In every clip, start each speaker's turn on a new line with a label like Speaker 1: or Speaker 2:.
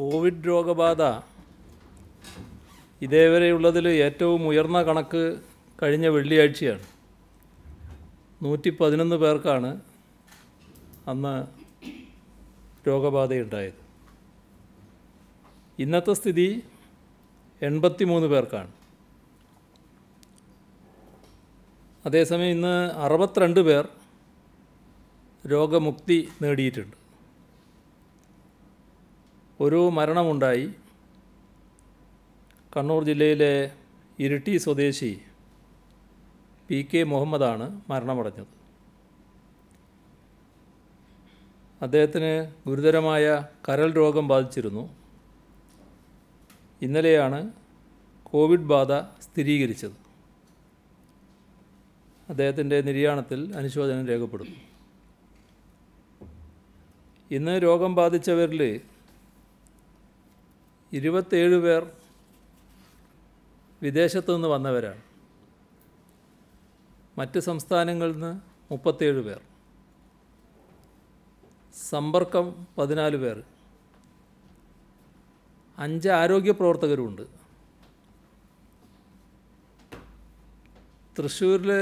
Speaker 1: Covid രോഗബാധ ഇതേവരെയുള്ളതിൽ ഏറ്റവും ഉയർന്ന കണക്ക് കഴിഞ്ഞ വെള്ളിയാഴ്ചയാണ് നൂറ്റി പതിനൊന്ന് പേർക്കാണ് അന്ന് രോഗബാധയുണ്ടായത് ഇന്നത്തെ സ്ഥിതി എൺപത്തി മൂന്ന് പേർക്കാണ് അതേസമയം ഇന്ന് അറുപത്തിരണ്ട് പേർ രോഗമുക്തി നേടിയിട്ടുണ്ട് ഒരു മരണമുണ്ടായി കണ്ണൂർ ജില്ലയിലെ ഇരിട്ടി സ്വദേശി പി കെ മുഹമ്മദാണ് മരണമടഞ്ഞത് അദ്ദേഹത്തിന് ഗുരുതരമായ കരൽ രോഗം ബാധിച്ചിരുന്നു ഇന്നലെയാണ് കോവിഡ് ബാധ സ്ഥിരീകരിച്ചത് അദ്ദേഹത്തിൻ്റെ നിര്യാണത്തിൽ അനുശോചനം രേഖപ്പെടുന്നു ഇന്ന് രോഗം ബാധിച്ചവരിൽ ഇരുപത്തേഴ് പേർ വിദേശത്തു നിന്ന് വന്നവരാണ് മറ്റ് സംസ്ഥാനങ്ങളിൽ നിന്ന് മുപ്പത്തേഴ് പേർ സമ്പർക്കം പതിനാല് പേർ അഞ്ച് ആരോഗ്യ പ്രവർത്തകരുമുണ്ട് തൃശ്ശൂരിൽ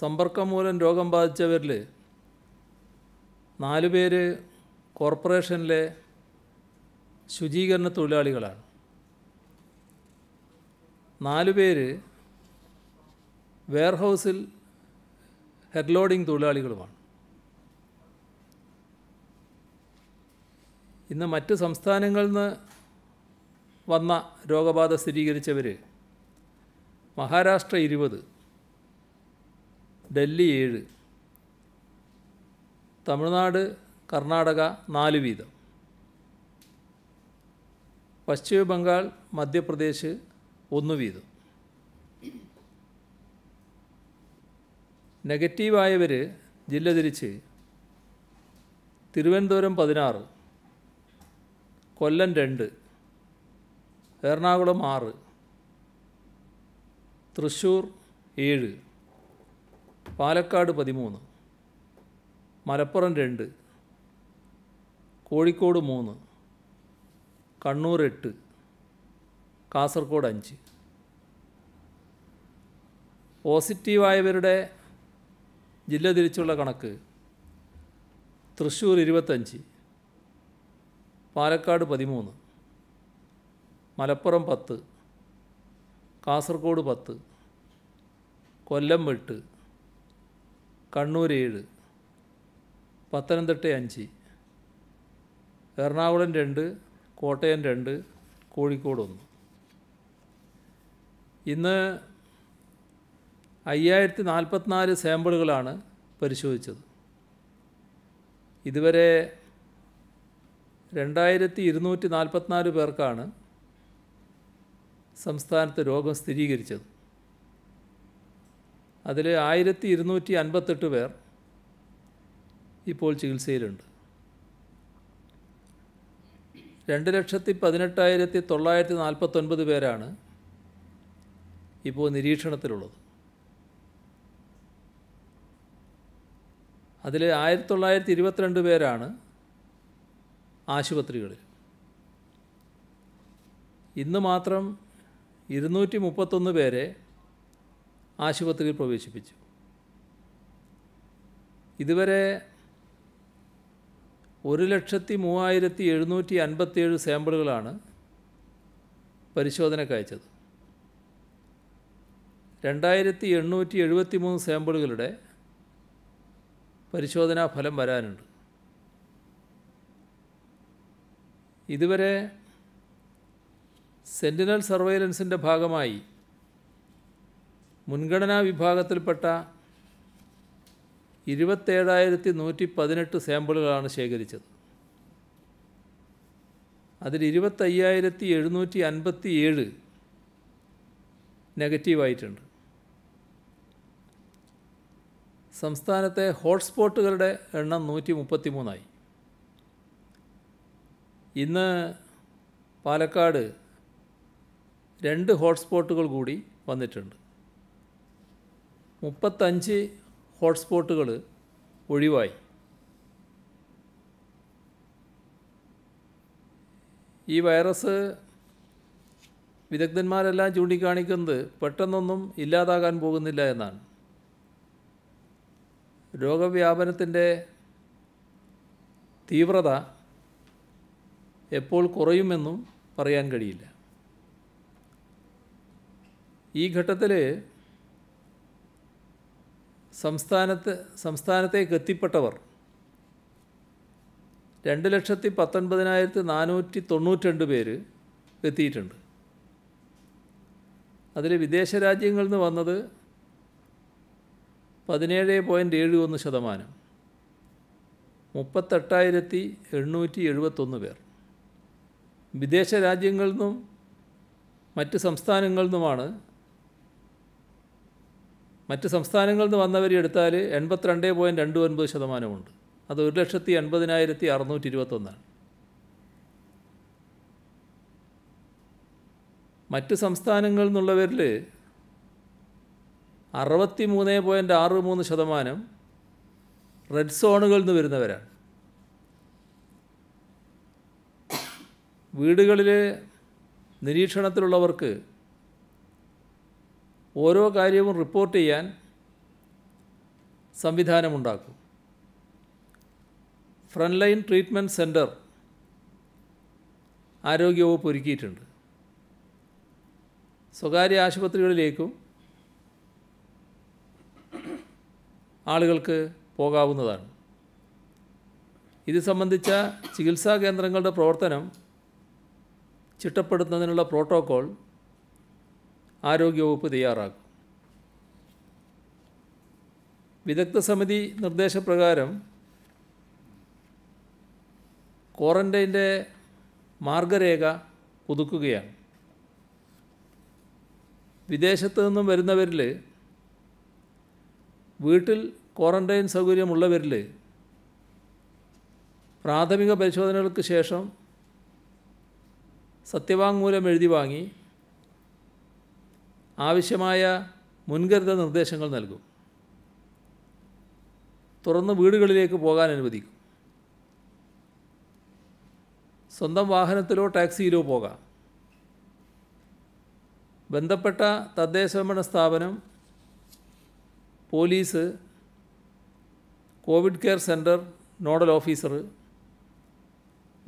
Speaker 1: സമ്പർക്കം മൂലം രോഗം ബാധിച്ചവരിൽ നാല് പേര് കോർപ്പറേഷനിലെ ശുചീകരണ തൊഴിലാളികളാണ് നാലു പേര് വെയർഹൗസിൽ ഹെഡ് ലോഡിംഗ് തൊഴിലാളികളുമാണ് ഇന്ന് മറ്റ് സംസ്ഥാനങ്ങളിൽ നിന്ന് വന്ന രോഗബാധ സ്ഥിരീകരിച്ചവർ മഹാരാഷ്ട്ര ഇരുപത് ഡൽഹി ഏഴ് തമിഴ്നാട് കർണാടക നാല് വീതം പശ്ചിമ ബംഗാൾ മധ്യപ്രദേശ് ഒന്നു വീതം നെഗറ്റീവായവർ ജില്ല തിരിച്ച് തിരുവനന്തപുരം പതിനാറ് കൊല്ലം രണ്ട് എറണാകുളം ആറ് തൃശ്ശൂർ ഏഴ് പാലക്കാട് പതിമൂന്ന് മലപ്പുറം രണ്ട് കോഴിക്കോട് മൂന്ന് കണ്ണൂർ എട്ട് കാസർഗോഡ് അഞ്ച് പോസിറ്റീവായവരുടെ ജില്ല തിരിച്ചുള്ള കണക്ക് തൃശ്ശൂർ ഇരുപത്തഞ്ച് പാലക്കാട് പതിമൂന്ന് മലപ്പുറം പത്ത് കാസർഗോഡ് പത്ത് കൊല്ലം എട്ട് കണ്ണൂർ ഏഴ് പത്തനംതിട്ട അഞ്ച് എറണാകുളം രണ്ട് കോട്ടയം രണ്ട് കോഴിക്കോട് ഒന്ന് ഇന്ന് അയ്യായിരത്തി നാൽപ്പത്തിനാല് സാമ്പിളുകളാണ് പരിശോധിച്ചത് ഇതുവരെ രണ്ടായിരത്തി ഇരുന്നൂറ്റി നാൽപ്പത്തിനാല് പേർക്കാണ് സംസ്ഥാനത്ത് രോഗം സ്ഥിരീകരിച്ചത് അതിൽ ആയിരത്തി ഇരുന്നൂറ്റി അൻപത്തെട്ട് പേർ ഇപ്പോൾ ചികിത്സയിലുണ്ട് രണ്ട് ലക്ഷത്തി പതിനെട്ടായിരത്തി തൊള്ളായിരത്തി നാൽപ്പത്തൊൻപത് പേരാണ് ഇപ്പോൾ നിരീക്ഷണത്തിലുള്ളത് അതിൽ ആയിരത്തി തൊള്ളായിരത്തി ഇരുപത്തിരണ്ട് പേരാണ് ആശുപത്രികളിൽ ഇന്ന് മാത്രം ഇരുന്നൂറ്റി മുപ്പത്തൊന്ന് പേരെ ആശുപത്രിയിൽ പ്രവേശിപ്പിച്ചു ഇതുവരെ ഒരു ലക്ഷത്തി മൂവായിരത്തി എഴുന്നൂറ്റി അൻപത്തിയേഴ് സാമ്പിളുകളാണ് പരിശോധനയ്ക്ക് അയച്ചത് രണ്ടായിരത്തി എണ്ണൂറ്റി എഴുപത്തി മൂന്ന് സാമ്പിളുകളുടെ പരിശോധനാ ഫലം വരാനുണ്ട് ഇതുവരെ സെൻറ്റിനൽ സർവൈലൻസിൻ്റെ ഭാഗമായി മുൻഗണനാ വിഭാഗത്തിൽപ്പെട്ട ഇരുപത്തേഴായിരത്തി നൂറ്റി പതിനെട്ട് സാമ്പിളുകളാണ് ശേഖരിച്ചത് അതിൽ ഇരുപത്തയ്യായിരത്തി എഴുന്നൂറ്റി അൻപത്തി ഏഴ് നെഗറ്റീവായിട്ടുണ്ട് സംസ്ഥാനത്തെ ഹോട്ട്സ്പോട്ടുകളുടെ എണ്ണം നൂറ്റി മുപ്പത്തി മൂന്നായി ഇന്ന് പാലക്കാട് രണ്ട് ഹോട്ട്സ്പോട്ടുകൾ കൂടി വന്നിട്ടുണ്ട് മുപ്പത്തഞ്ച് ഹോട്ട്സ്പോട്ടുകൾ ഒഴിവായി ഈ വൈറസ് വിദഗ്ധന്മാരെല്ലാം ചൂണ്ടിക്കാണിക്കുന്നത് പെട്ടെന്നൊന്നും ഇല്ലാതാകാൻ പോകുന്നില്ല എന്നാണ് രോഗവ്യാപനത്തിൻ്റെ തീവ്രത എപ്പോൾ കുറയുമെന്നും പറയാൻ കഴിയില്ല ഈ ഘട്ടത്തിൽ സംസ്ഥാനത്ത് സംസ്ഥാനത്തേക്ക് എത്തിപ്പെട്ടവർ രണ്ട് ലക്ഷത്തി പത്തൊൻപതിനായിരത്തി നാനൂറ്റി തൊണ്ണൂറ്റി പേര് എത്തിയിട്ടുണ്ട് അതിൽ വിദേശ രാജ്യങ്ങളിൽ നിന്ന് വന്നത് പതിനേഴ് പോയിൻറ്റ് ഏഴ് ഒന്ന് ശതമാനം മുപ്പത്തെട്ടായിരത്തി എണ്ണൂറ്റി എഴുപത്തൊന്ന് പേർ വിദേശ രാജ്യങ്ങളിൽ നിന്നും മറ്റ് സംസ്ഥാനങ്ങളിൽ നിന്നുമാണ് മറ്റ് സംസ്ഥാനങ്ങളിൽ നിന്ന് വന്നവർ എടുത്താൽ എൺപത്തിരണ്ട് പോയിൻറ്റ് രണ്ട് ഒൻപത് ശതമാനമുണ്ട് അത് ഒരു ലക്ഷത്തി എൺപതിനായിരത്തി അറുന്നൂറ്റി ഇരുപത്തൊന്നാണ് മറ്റ് സംസ്ഥാനങ്ങളിൽ നിന്നുള്ളവരിൽ അറുപത്തി മൂന്ന് പോയിൻറ്റ് ആറ് മൂന്ന് ശതമാനം റെഡ് സോണുകളിൽ നിന്ന് വരുന്നവരാണ് വീടുകളിലെ നിരീക്ഷണത്തിലുള്ളവർക്ക് ഓരോ കാര്യവും റിപ്പോർട്ട് ചെയ്യാൻ സംവിധാനമുണ്ടാക്കും ഫ്രണ്ട് ലൈൻ ട്രീറ്റ്മെൻറ്റ് സെൻറ്റർ ആരോഗ്യവകുപ്പ് ഒരുക്കിയിട്ടുണ്ട് സ്വകാര്യ ആശുപത്രികളിലേക്കും ആളുകൾക്ക് പോകാവുന്നതാണ് ഇത് സംബന്ധിച്ച ചികിത്സാ കേന്ദ്രങ്ങളുടെ പ്രവർത്തനം ചിട്ടപ്പെടുത്തുന്നതിനുള്ള പ്രോട്ടോക്കോൾ ആരോഗ്യവകുപ്പ് തയ്യാറാക്കും വിദഗ്ധ സമിതി നിർദ്ദേശപ്രകാരം ക്വാറൻ്റൈൻ്റെ മാർഗരേഖ പുതുക്കുകയാണ് വിദേശത്തു നിന്നും വരുന്നവരിൽ വീട്ടിൽ ക്വാറൻ്റൈൻ സൗകര്യമുള്ളവരിൽ പ്രാഥമിക പരിശോധനകൾക്ക് ശേഷം സത്യവാങ്മൂലം എഴുതി വാങ്ങി ആവശ്യമായ മുൻകരുതൽ നിർദ്ദേശങ്ങൾ നൽകും തുറന്ന് വീടുകളിലേക്ക് പോകാൻ അനുവദിക്കും സ്വന്തം വാഹനത്തിലോ ടാക്സിയിലോ പോകാം ബന്ധപ്പെട്ട ഭരണ സ്ഥാപനം police covid care centre nodal officer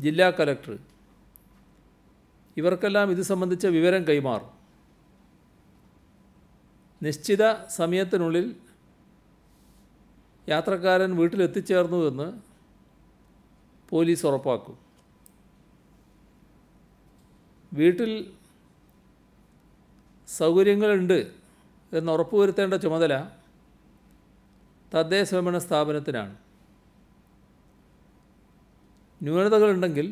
Speaker 1: ജില്ലാ കലക്ടർ ഇവർക്കെല്ലാം ഇത് സംബന്ധിച്ച വിവരം കൈമാറും നിശ്ചിത സമയത്തിനുള്ളിൽ യാത്രക്കാരൻ വീട്ടിലെത്തിച്ചേർന്നുവെന്ന് പോലീസ് ഉറപ്പാക്കും വീട്ടിൽ സൗകര്യങ്ങളുണ്ട് എന്ന് ഉറപ്പുവരുത്തേണ്ട ചുമതല തദ്ദേശ തദ്ദേശഭരണ സ്ഥാപനത്തിനാണ് ന്യൂനതകളുണ്ടെങ്കിൽ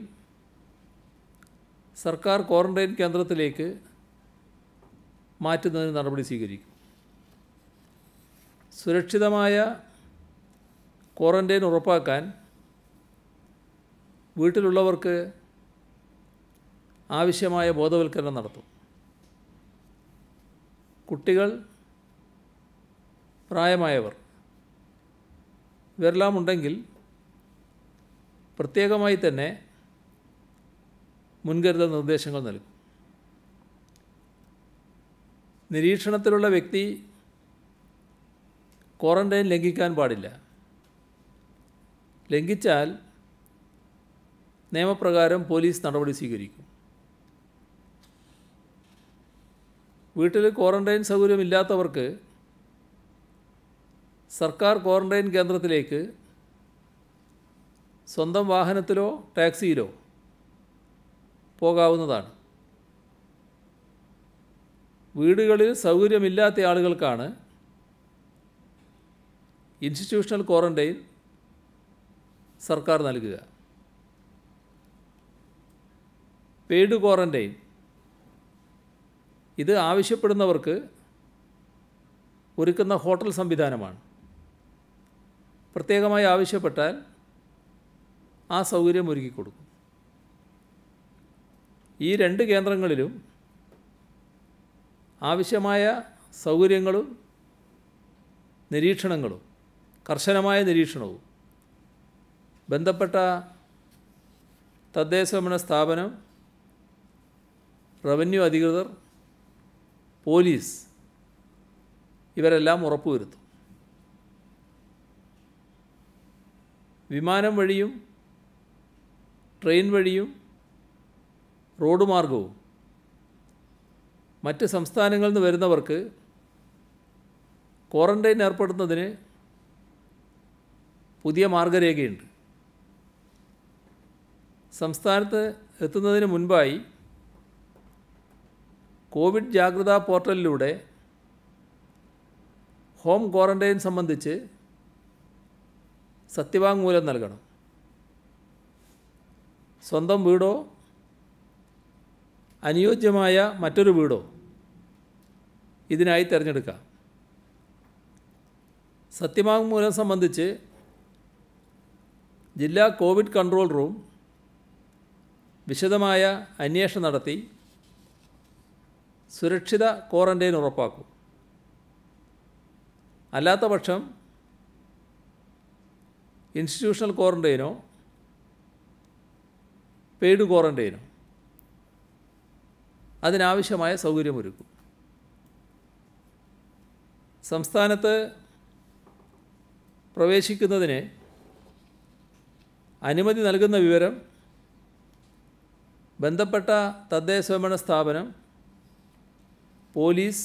Speaker 1: സർക്കാർ ക്വാറന്റൈൻ കേന്ദ്രത്തിലേക്ക് മാറ്റുന്നതിന് നടപടി സ്വീകരിക്കും സുരക്ഷിതമായ ക്വാറൻറ്റൈൻ ഉറപ്പാക്കാൻ വീട്ടിലുള്ളവർക്ക് ആവശ്യമായ ബോധവൽക്കരണം നടത്തും കുട്ടികൾ പ്രായമായവർ ഇവരെല്ലാം ഉണ്ടെങ്കിൽ പ്രത്യേകമായി തന്നെ മുൻകരുതൽ നിർദ്ദേശങ്ങൾ നൽകും നിരീക്ഷണത്തിലുള്ള വ്യക്തി ക്വാറൻറ്റൈൻ ലംഘിക്കാൻ പാടില്ല ലംഘിച്ചാൽ നിയമപ്രകാരം പോലീസ് നടപടി സ്വീകരിക്കും വീട്ടിൽ ക്വാറൻറ്റൈൻ സൗകര്യമില്ലാത്തവർക്ക് സർക്കാർ ക്വാറൻറ്റൈൻ കേന്ദ്രത്തിലേക്ക് സ്വന്തം വാഹനത്തിലോ ടാക്സിയിലോ പോകാവുന്നതാണ് വീടുകളിൽ സൗകര്യമില്ലാത്ത ആളുകൾക്കാണ് ഇൻസ്റ്റിറ്റ്യൂഷണൽ ക്വാറൻറ്റൈൻ സർക്കാർ നൽകുക പെയ്ഡ് ക്വാറൻറ്റൈൻ ഇത് ആവശ്യപ്പെടുന്നവർക്ക് ഒരുക്കുന്ന ഹോട്ടൽ സംവിധാനമാണ് പ്രത്യേകമായി ആവശ്യപ്പെട്ടാൽ ആ സൗകര്യം ഒരുക്കി കൊടുക്കും ഈ രണ്ട് കേന്ദ്രങ്ങളിലും ആവശ്യമായ സൗകര്യങ്ങളും നിരീക്ഷണങ്ങളും കർശനമായ നിരീക്ഷണവും ബന്ധപ്പെട്ട തദ്ദേശഭരണ സ്ഥാപനം റവന്യൂ അധികൃതർ പോലീസ് ഇവരെല്ലാം ഉറപ്പുവരുത്തും വിമാനം വഴിയും ട്രെയിൻ വഴിയും റോഡ് മാർഗവും മറ്റ് സംസ്ഥാനങ്ങളിൽ നിന്ന് വരുന്നവർക്ക് ക്വാറൻറ്റൈൻ ഏർപ്പെടുത്തുന്നതിന് പുതിയ മാർഗരേഖയുണ്ട് സംസ്ഥാനത്ത് എത്തുന്നതിന് മുൻപായി കോവിഡ് ജാഗ്രതാ പോർട്ടലിലൂടെ ഹോം ക്വാറൻ്റൈൻ സംബന്ധിച്ച് സത്യവാങ്മൂലം നൽകണം സ്വന്തം വീടോ അനുയോജ്യമായ മറ്റൊരു വീടോ ഇതിനായി തിരഞ്ഞെടുക്കാം സത്യവാങ്മൂലം സംബന്ധിച്ച് ജില്ലാ കോവിഡ് കൺട്രോൾ റൂം വിശദമായ അന്വേഷണം നടത്തി സുരക്ഷിത ക്വാറൻ്റൈൻ ഉറപ്പാക്കും അല്ലാത്ത പക്ഷം ഇൻസ്റ്റിറ്റ്യൂഷണൽ ക്വാറൻ്റൈനോ പെയ്ഡ് ക്വാറൻ്റൈനോ അതിനാവശ്യമായ സൗകര്യമൊരുക്കും സംസ്ഥാനത്ത് പ്രവേശിക്കുന്നതിന് അനുമതി നൽകുന്ന വിവരം ബന്ധപ്പെട്ട തദ്ദേശ സ്വയംഭരണ സ്ഥാപനം police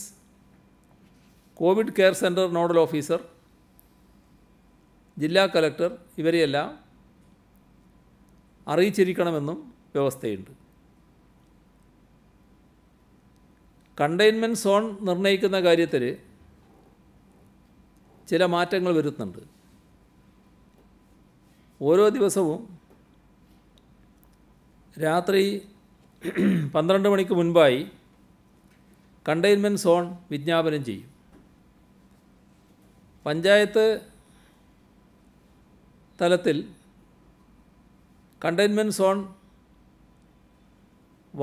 Speaker 1: covid care centre nodal officer ജില്ലാ കലക്ടർ ഇവരെയെല്ലാം അറിയിച്ചിരിക്കണമെന്നും വ്യവസ്ഥയുണ്ട് കണ്ടെയ്ൻമെൻറ്റ് സോൺ നിർണ്ണയിക്കുന്ന കാര്യത്തിൽ ചില മാറ്റങ്ങൾ വരുത്തുന്നുണ്ട് ഓരോ ദിവസവും രാത്രി പന്ത്രണ്ട് മണിക്ക് മുൻപായി കണ്ടെയ്ൻമെൻറ്റ് സോൺ വിജ്ഞാപനം ചെയ്യും പഞ്ചായത്ത് തലത്തിൽ കണ്ടെയ്ൻമെൻറ്റ് സോൺ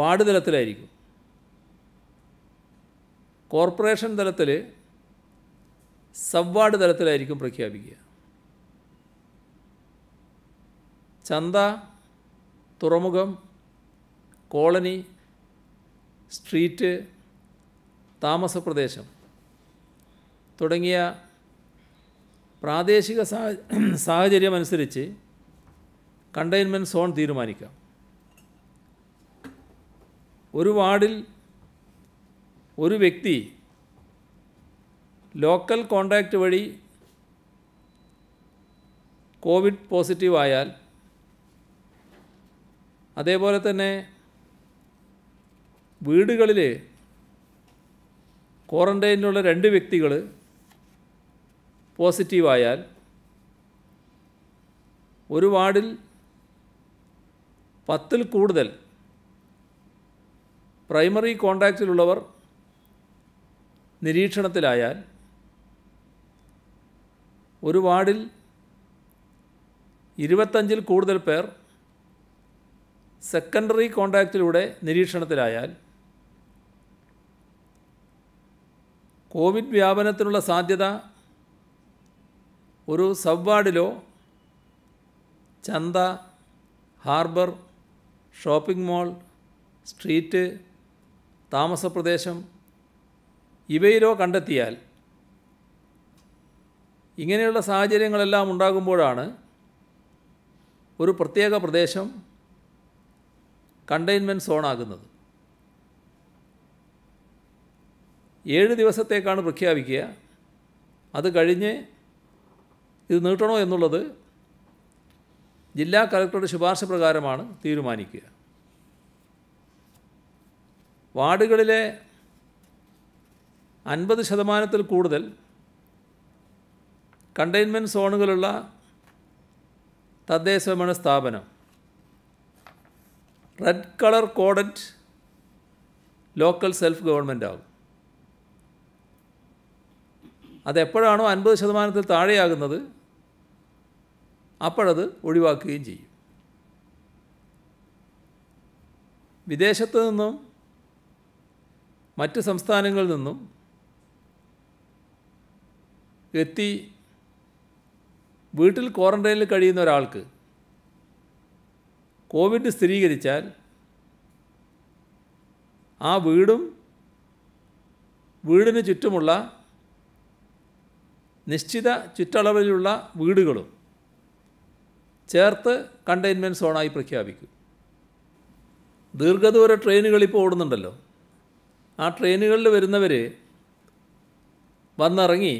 Speaker 1: വാർഡ് തലത്തിലായിരിക്കും കോർപ്പറേഷൻ തലത്തിൽ സബ് വാർഡ് തലത്തിലായിരിക്കും പ്രഖ്യാപിക്കുക ചന്ത തുറമുഖം കോളനി സ്ട്രീറ്റ് താമസപ്രദേശം തുടങ്ങിയ പ്രാദേശിക സാഹചര്യമനുസരിച്ച് കണ്ടെയ്ൻമെൻറ്റ് സോൺ തീരുമാനിക്കാം ഒരു വാർഡിൽ ഒരു വ്യക്തി ലോക്കൽ കോണ്ടാക്റ്റ് വഴി കോവിഡ് പോസിറ്റീവായാൽ അതേപോലെ തന്നെ വീടുകളിൽ ക്വാറൻറ്റൈനിലുള്ള രണ്ട് വ്യക്തികൾ പോസിറ്റീവായാൽ ഒരു വാർഡിൽ പത്തിൽ കൂടുതൽ പ്രൈമറി കോണ്ടാക്റ്റിലുള്ളവർ നിരീക്ഷണത്തിലായാൽ ഒരു വാർഡിൽ ഇരുപത്തഞ്ചിൽ കൂടുതൽ പേർ സെക്കൻഡറി കോണ്ടാക്റ്റിലൂടെ നിരീക്ഷണത്തിലായാൽ കോവിഡ് വ്യാപനത്തിനുള്ള സാധ്യത ഒരു സബ് വാർഡിലോ ചന്ത ഹാർബർ ഷോപ്പിംഗ് മോൾ സ്ട്രീറ്റ് താമസപ്രദേശം ഇവയിലോ കണ്ടെത്തിയാൽ ഇങ്ങനെയുള്ള സാഹചര്യങ്ങളെല്ലാം ഉണ്ടാകുമ്പോഴാണ് ഒരു പ്രത്യേക പ്രദേശം കണ്ടെയ്ൻമെൻറ്റ് സോണാകുന്നത് ഏഴ് ദിവസത്തേക്കാണ് പ്രഖ്യാപിക്കുക അത് കഴിഞ്ഞ് ഇത് നീട്ടണോ എന്നുള്ളത് ജില്ലാ കലക്ടറുടെ ശുപാർശ പ്രകാരമാണ് തീരുമാനിക്കുക വാർഡുകളിലെ അൻപത് ശതമാനത്തിൽ കൂടുതൽ കണ്ടെയ്ൻമെൻറ്റ് സോണുകളുള്ള തദ്ദേശമാണ് സ്ഥാപനം red colour coded local self government ആകും അതെപ്പോഴാണോ അൻപത് ശതമാനത്തിൽ താഴെയാകുന്നത് അപ്പോഴത് ഒഴിവാക്കുകയും ചെയ്യും വിദേശത്തു നിന്നും മറ്റ് സംസ്ഥാനങ്ങളിൽ നിന്നും എത്തി വീട്ടിൽ ക്വാറൻറ്റൈനിൽ കഴിയുന്ന ഒരാൾക്ക് കോവിഡ് സ്ഥിരീകരിച്ചാൽ ആ വീടും വീടിന് ചുറ്റുമുള്ള നിശ്ചിത ചുറ്റളവിലുള്ള വീടുകളും ചേർത്ത് കണ്ടെയ്ൻമെൻറ്റ് സോണായി പ്രഖ്യാപിക്കും ദീർഘദൂര ട്രെയിനുകൾ ഇപ്പോൾ ഓടുന്നുണ്ടല്ലോ ആ ട്രെയിനുകളിൽ വരുന്നവർ വന്നിറങ്ങി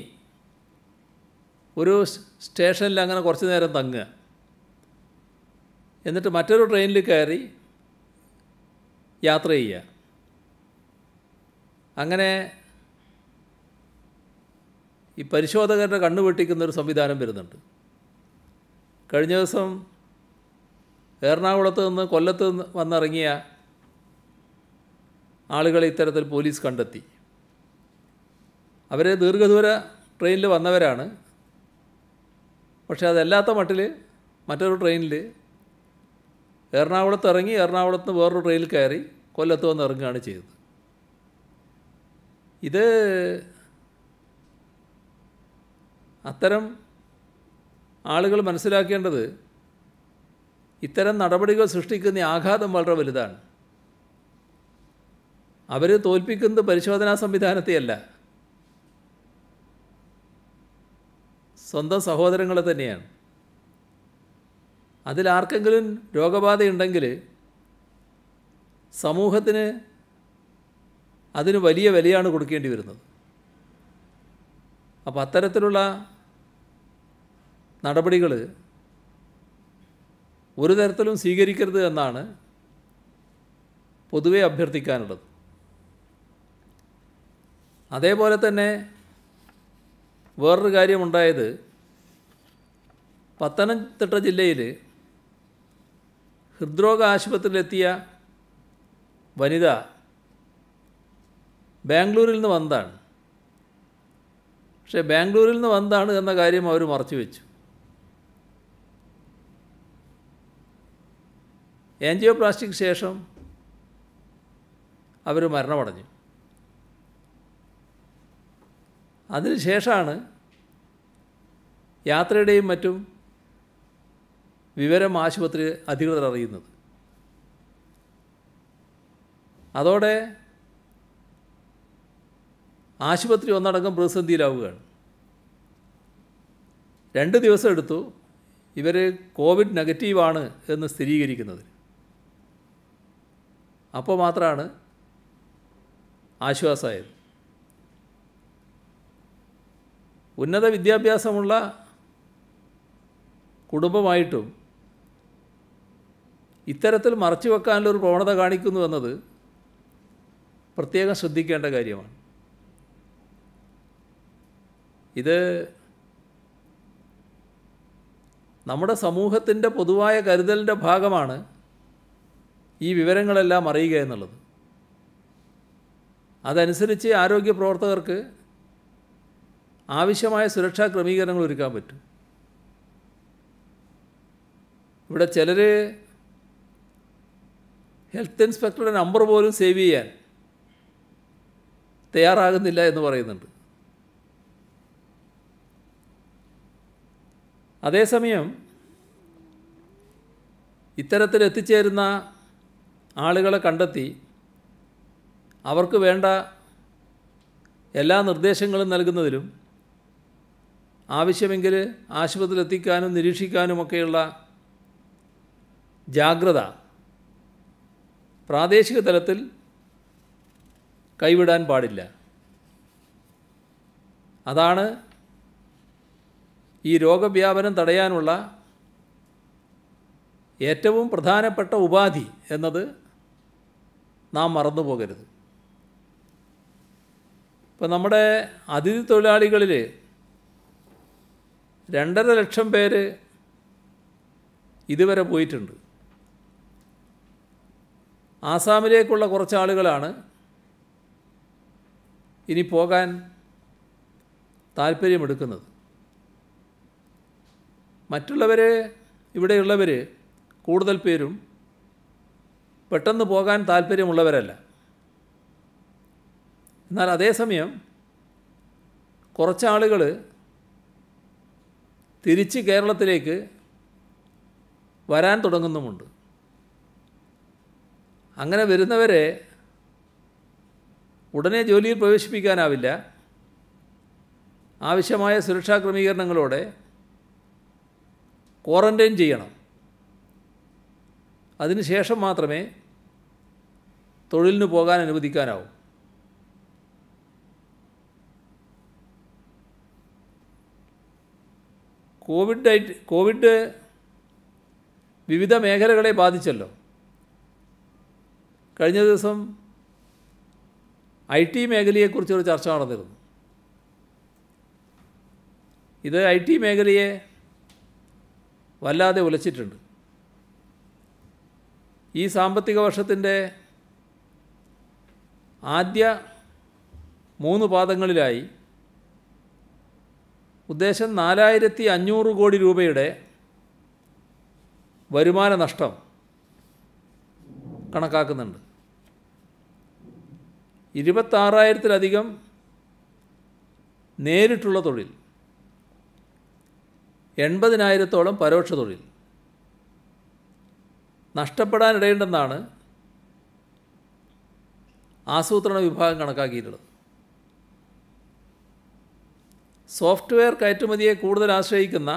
Speaker 1: ഒരു സ്റ്റേഷനിൽ അങ്ങനെ കുറച്ച് നേരം തങ്ങുക എന്നിട്ട് മറ്റൊരു ട്രെയിനിൽ കയറി യാത്ര ചെയ്യുക അങ്ങനെ ഈ പരിശോധകരുടെ കണ്ണു വെട്ടിക്കുന്ന ഒരു സംവിധാനം വരുന്നുണ്ട് കഴിഞ്ഞ ദിവസം എറണാകുളത്ത് നിന്ന് കൊല്ലത്ത് നിന്ന് വന്നിറങ്ങിയ ആളുകളെ ഇത്തരത്തിൽ പോലീസ് കണ്ടെത്തി അവരെ ദീർഘദൂര ട്രെയിനിൽ വന്നവരാണ് പക്ഷേ അതല്ലാത്ത മട്ടിൽ മറ്റൊരു ട്രെയിനിൽ എറണാകുളത്ത് ഇറങ്ങി എറണാകുളത്ത് നിന്ന് വേറൊരു റെയിൽ കയറി കൊല്ലത്ത് വന്ന് ഇറങ്ങുകയാണ് ചെയ്തത് ഇത് അത്തരം ആളുകൾ മനസ്സിലാക്കേണ്ടത് ഇത്തരം നടപടികൾ സൃഷ്ടിക്കുന്ന ആഘാതം വളരെ വലുതാണ് അവർ തോൽപ്പിക്കുന്നത് പരിശോധനാ സംവിധാനത്തെയല്ല സ്വന്തം സഹോദരങ്ങളെ തന്നെയാണ് അതിലാർക്കെങ്കിലും രോഗബാധയുണ്ടെങ്കിൽ സമൂഹത്തിന് അതിന് വലിയ വിലയാണ് കൊടുക്കേണ്ടി വരുന്നത് അപ്പോൾ അത്തരത്തിലുള്ള നടപടികൾ ഒരു തരത്തിലും സ്വീകരിക്കരുത് എന്നാണ് പൊതുവെ അഭ്യർത്ഥിക്കാനുള്ളത് അതേപോലെ തന്നെ വേറൊരു കാര്യമുണ്ടായത് പത്തനംതിട്ട ജില്ലയിൽ ഹൃദ്രോഗ ആശുപത്രിയിലെത്തിയ വനിത ബാംഗ്ലൂരിൽ നിന്ന് വന്നതാണ് പക്ഷേ ബാംഗ്ലൂരിൽ നിന്ന് വന്നതാണ് എന്ന കാര്യം അവർ മറച്ചു വെച്ചു ആൻജിയോ പ്ലാസ്റ്റിക് ശേഷം അവർ മരണമടഞ്ഞു അതിനുശേഷമാണ് യാത്രയുടെയും മറ്റും വിവരം ആശുപത്രി അധികൃതർ അറിയുന്നത് അതോടെ ആശുപത്രി ഒന്നടങ്കം പ്രതിസന്ധിയിലാവുകയാണ് രണ്ട് ദിവസം എടുത്തു ഇവർ കോവിഡ് നെഗറ്റീവാണ് എന്ന് സ്ഥിരീകരിക്കുന്നത് അപ്പോൾ മാത്രമാണ് ആശ്വാസമായത് ഉന്നത വിദ്യാഭ്യാസമുള്ള കുടുംബമായിട്ടും ഇത്തരത്തിൽ മറച്ചു വെക്കാനുള്ളൊരു പ്രവണത കാണിക്കുന്നു എന്നത് പ്രത്യേകം ശ്രദ്ധിക്കേണ്ട കാര്യമാണ് ഇത് നമ്മുടെ സമൂഹത്തിൻ്റെ പൊതുവായ കരുതലിൻ്റെ ഭാഗമാണ് ഈ വിവരങ്ങളെല്ലാം അറിയുക എന്നുള്ളത് അതനുസരിച്ച് ആരോഗ്യ പ്രവർത്തകർക്ക് ആവശ്യമായ സുരക്ഷാ ക്രമീകരണങ്ങൾ ഒരുക്കാൻ പറ്റും ഇവിടെ ചിലർ ഹെൽത്ത് ഇൻസ്പെക്ടറുടെ നമ്പർ പോലും സേവ് ചെയ്യാൻ തയ്യാറാകുന്നില്ല എന്ന് പറയുന്നുണ്ട് അതേസമയം ഇത്തരത്തിൽ എത്തിച്ചേരുന്ന ആളുകളെ കണ്ടെത്തി അവർക്ക് വേണ്ട എല്ലാ നിർദ്ദേശങ്ങളും നൽകുന്നതിലും ആവശ്യമെങ്കിൽ ആശുപത്രിയിൽ എത്തിക്കാനും നിരീക്ഷിക്കാനുമൊക്കെയുള്ള ജാഗ്രത പ്രാദേശിക തലത്തിൽ കൈവിടാൻ പാടില്ല അതാണ് ഈ രോഗവ്യാപനം തടയാനുള്ള ഏറ്റവും പ്രധാനപ്പെട്ട ഉപാധി എന്നത് നാം മറന്നു പോകരുത് ഇപ്പം നമ്മുടെ അതിഥി തൊഴിലാളികളിൽ രണ്ടര ലക്ഷം പേര് ഇതുവരെ പോയിട്ടുണ്ട് ആസാമിലേക്കുള്ള കുറച്ച് ആളുകളാണ് ഇനി പോകാൻ താല്പര്യമെടുക്കുന്നത് മറ്റുള്ളവർ ഇവിടെയുള്ളവർ കൂടുതൽ പേരും പെട്ടെന്ന് പോകാൻ താല്പര്യമുള്ളവരല്ല എന്നാൽ അതേസമയം കുറച്ചാളുകൾ തിരിച്ച് കേരളത്തിലേക്ക് വരാൻ തുടങ്ങുന്നുമുണ്ട് അങ്ങനെ വരുന്നവരെ ഉടനെ ജോലിയിൽ പ്രവേശിപ്പിക്കാനാവില്ല ആവശ്യമായ സുരക്ഷാ ക്രമീകരണങ്ങളോടെ ക്വാറൻറ്റൈൻ ചെയ്യണം അതിനുശേഷം മാത്രമേ തൊഴിലിന് പോകാൻ അനുവദിക്കാനാവും കോവിഡ് കോവിഡ് വിവിധ മേഖലകളെ ബാധിച്ചല്ലോ കഴിഞ്ഞ ദിവസം ഐ ടി മേഖലയെക്കുറിച്ചൊരു ഒരു ചർച്ച നടന്നിരുന്നു ഇത് ഐ ടി മേഖലയെ വല്ലാതെ ഉലച്ചിട്ടുണ്ട് ഈ സാമ്പത്തിക വർഷത്തിൻ്റെ ആദ്യ മൂന്ന് പാദങ്ങളിലായി ഉദ്ദേശം നാലായിരത്തി അഞ്ഞൂറ് കോടി രൂപയുടെ വരുമാന നഷ്ടം കണക്കാക്കുന്നുണ്ട് ഇരുപത്താറായിരത്തിലധികം നേരിട്ടുള്ള തൊഴിൽ എൺപതിനായിരത്തോളം പരോക്ഷ തൊഴിൽ നഷ്ടപ്പെടാനിടയുണ്ടെന്നാണ് ആസൂത്രണ വിഭാഗം കണക്കാക്കിയിട്ടുള്ളത് സോഫ്റ്റ്വെയർ കയറ്റുമതിയെ കൂടുതൽ ആശ്രയിക്കുന്ന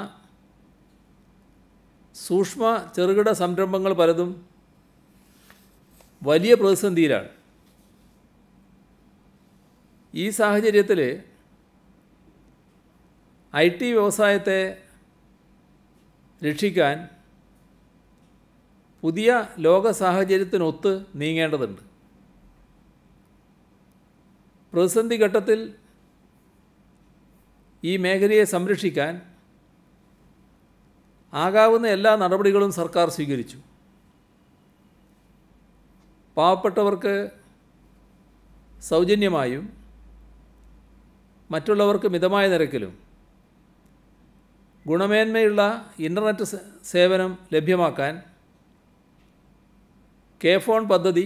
Speaker 1: സൂക്ഷ്മ ചെറുകിട സംരംഭങ്ങൾ പലതും വലിയ പ്രതിസന്ധിയിലാണ് ഈ സാഹചര്യത്തിൽ ഐ ടി വ്യവസായത്തെ രക്ഷിക്കാൻ പുതിയ ലോക സാഹചര്യത്തിനൊത്ത് നീങ്ങേണ്ടതുണ്ട് പ്രതിസന്ധി ഘട്ടത്തിൽ ഈ മേഖലയെ സംരക്ഷിക്കാൻ ആകാവുന്ന എല്ലാ നടപടികളും സർക്കാർ സ്വീകരിച്ചു പാവപ്പെട്ടവർക്ക് സൗജന്യമായും മറ്റുള്ളവർക്ക് മിതമായ നിരക്കിലും ഗുണമേന്മയുള്ള ഇൻ്റർനെറ്റ് സേവനം ലഭ്യമാക്കാൻ കെ ഫോൺ പദ്ധതി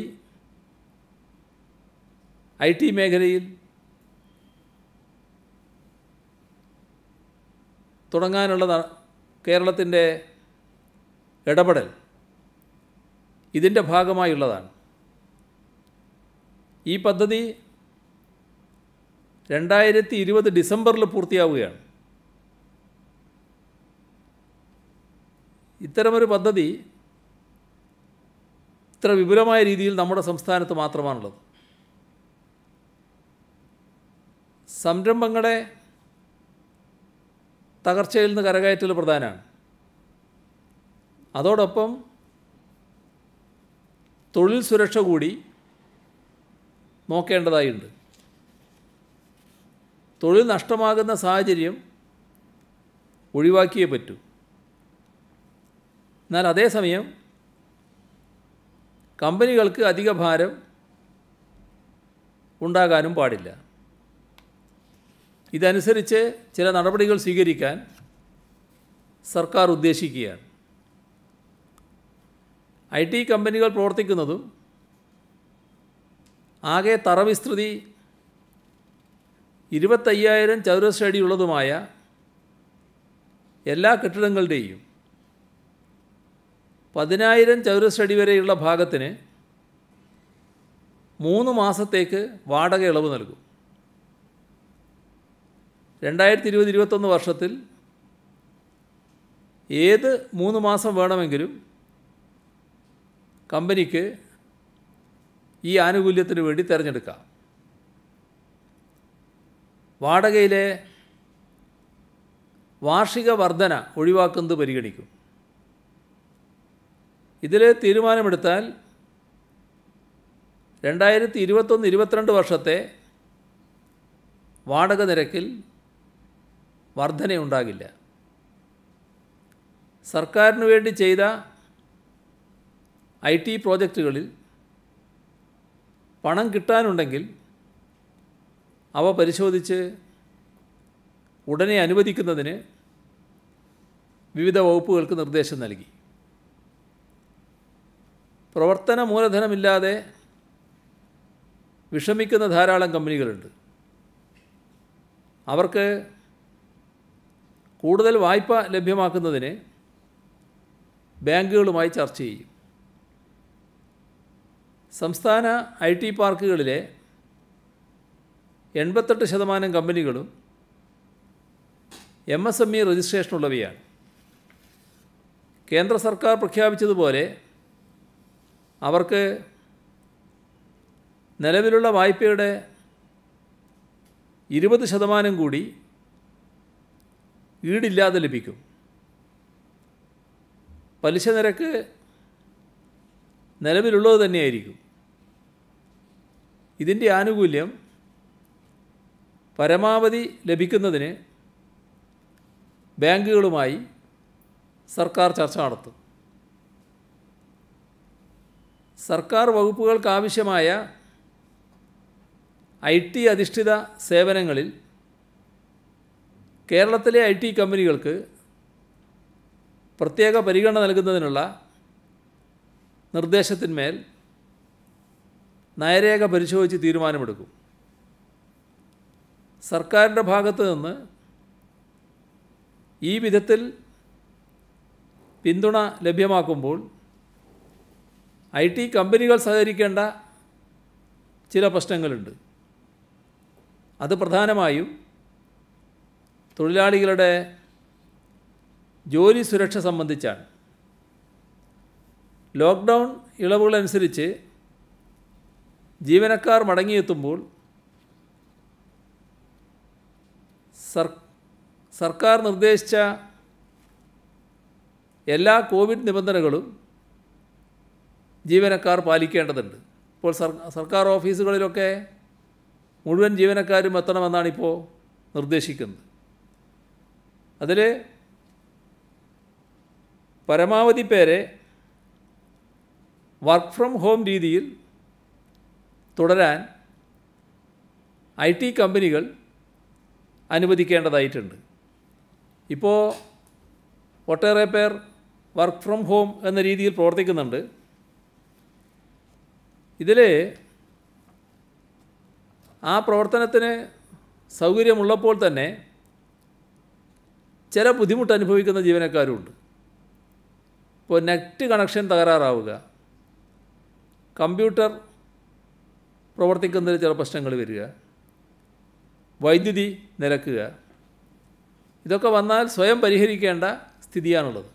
Speaker 1: ഐ ടി മേഖലയിൽ തുടങ്ങാനുള്ള കേരളത്തിൻ്റെ ഇടപെടൽ ഇതിൻ്റെ ഭാഗമായുള്ളതാണ് ഈ പദ്ധതി രണ്ടായിരത്തി ഇരുപത് ഡിസംബറിൽ പൂർത്തിയാവുകയാണ് ഇത്തരമൊരു പദ്ധതി ഇത്ര വിപുലമായ രീതിയിൽ നമ്മുടെ സംസ്ഥാനത്ത് മാത്രമാണുള്ളത് സംരംഭങ്ങളെ തകർച്ചയിൽ നിന്ന് കരകയറ്റൽ പ്രധാനമാണ് അതോടൊപ്പം തൊഴിൽ സുരക്ഷ കൂടി നോക്കേണ്ടതായുണ്ട് തൊഴിൽ നഷ്ടമാകുന്ന സാഹചര്യം ഒഴിവാക്കിയേ പറ്റൂ എന്നാൽ അതേസമയം കമ്പനികൾക്ക് അധിക ഭാരം ഉണ്ടാകാനും പാടില്ല ഇതനുസരിച്ച് ചില നടപടികൾ സ്വീകരിക്കാൻ സർക്കാർ ഉദ്ദേശിക്കുകയാണ് ഐ ടി കമ്പനികൾ പ്രവർത്തിക്കുന്നതും ആകെ തറവിസ്തൃതി ഇരുപത്തയ്യായിരം ചതുരശ്ര അടിയുള്ളതുമായ എല്ലാ കെട്ടിടങ്ങളുടെയും പതിനായിരം ചതുരശ്ര അടി വരെയുള്ള ഭാഗത്തിന് മൂന്ന് മാസത്തേക്ക് വാടക ഇളവ് നൽകും രണ്ടായിരത്തി ഇരുപത് ഇരുപത്തൊന്ന് വർഷത്തിൽ ഏത് മൂന്ന് മാസം വേണമെങ്കിലും കമ്പനിക്ക് ഈ ആനുകൂല്യത്തിന് വേണ്ടി തിരഞ്ഞെടുക്കാം വാടകയിലെ വാർഷിക വർധന ഒഴിവാക്കുന്നത് പരിഗണിക്കും ഇതിൽ തീരുമാനമെടുത്താൽ രണ്ടായിരത്തി ഇരുപത്തൊന്ന് ഇരുപത്തിരണ്ട് വർഷത്തെ വാടക നിരക്കിൽ വർധനയുണ്ടാകില്ല സർക്കാരിന് വേണ്ടി ചെയ്ത ഐ ടി പ്രോജക്റ്റുകളിൽ പണം കിട്ടാനുണ്ടെങ്കിൽ അവ പരിശോധിച്ച് ഉടനെ അനുവദിക്കുന്നതിന് വിവിധ വകുപ്പുകൾക്ക് നിർദ്ദേശം നൽകി പ്രവർത്തന മൂലധനമില്ലാതെ വിഷമിക്കുന്ന ധാരാളം കമ്പനികളുണ്ട് അവർക്ക് കൂടുതൽ വായ്പ ലഭ്യമാക്കുന്നതിന് ബാങ്കുകളുമായി ചർച്ച ചെയ്യും സംസ്ഥാന ഐ ടി പാർക്കുകളിലെ എൺപത്തെട്ട് ശതമാനം കമ്പനികളും എം എസ് എം ഇ രജിസ്ട്രേഷനുള്ളവയാണ് കേന്ദ്ര സർക്കാർ പ്രഖ്യാപിച്ചതുപോലെ അവർക്ക് നിലവിലുള്ള വായ്പയുടെ ഇരുപത് ശതമാനം കൂടി ഈടില്ലാതെ ലഭിക്കും പലിശ നിരക്ക് നിലവിലുള്ളത് തന്നെയായിരിക്കും ഇതിൻ്റെ ആനുകൂല്യം പരമാവധി ലഭിക്കുന്നതിന് ബാങ്കുകളുമായി സർക്കാർ ചർച്ച നടത്തും സർക്കാർ വകുപ്പുകൾക്കാവശ്യമായ ഐ ടി അധിഷ്ഠിത സേവനങ്ങളിൽ കേരളത്തിലെ ഐ ടി കമ്പനികൾക്ക് പ്രത്യേക പരിഗണന നൽകുന്നതിനുള്ള നിർദ്ദേശത്തിന്മേൽ നയരേഖ പരിശോധിച്ച് തീരുമാനമെടുക്കും സർക്കാരിൻ്റെ ഭാഗത്ത് നിന്ന് ഈ വിധത്തിൽ പിന്തുണ ലഭ്യമാക്കുമ്പോൾ ഐ ടി കമ്പനികൾ സഹകരിക്കേണ്ട ചില പ്രശ്നങ്ങളുണ്ട് അത് പ്രധാനമായും തൊഴിലാളികളുടെ ജോലി സുരക്ഷ സംബന്ധിച്ചാണ് ലോക്ക്ഡൗൺ ഇളവുകളനുസരിച്ച് ജീവനക്കാർ മടങ്ങിയെത്തുമ്പോൾ സർ സർക്കാർ നിർദ്ദേശിച്ച എല്ലാ കോവിഡ് നിബന്ധനകളും ജീവനക്കാർ പാലിക്കേണ്ടതുണ്ട് ഇപ്പോൾ സർക്കാർ ഓഫീസുകളിലൊക്കെ മുഴുവൻ ജീവനക്കാരും എത്തണമെന്നാണ് ഇപ്പോൾ നിർദ്ദേശിക്കുന്നത് അതിൽ പരമാവധി പേരെ വർക്ക് ഫ്രം ഹോം രീതിയിൽ തുടരാൻ ഐ ടി കമ്പനികൾ അനുവദിക്കേണ്ടതായിട്ടുണ്ട് ഇപ്പോൾ ഒട്ടേറെ പേർ വർക്ക് ഫ്രം ഹോം എന്ന രീതിയിൽ പ്രവർത്തിക്കുന്നുണ്ട് ഇതിൽ ആ പ്രവർത്തനത്തിന് സൗകര്യമുള്ളപ്പോൾ തന്നെ ചില ബുദ്ധിമുട്ട് അനുഭവിക്കുന്ന ജീവനക്കാരുണ്ട് ഇപ്പോൾ നെറ്റ് കണക്ഷൻ തകരാറാവുക കമ്പ്യൂട്ടർ പ്രവർത്തിക്കുന്നതിൽ ചില പ്രശ്നങ്ങൾ വരിക വൈദ്യുതി നിരക്കുക ഇതൊക്കെ വന്നാൽ സ്വയം പരിഹരിക്കേണ്ട സ്ഥിതിയാണുള്ളത്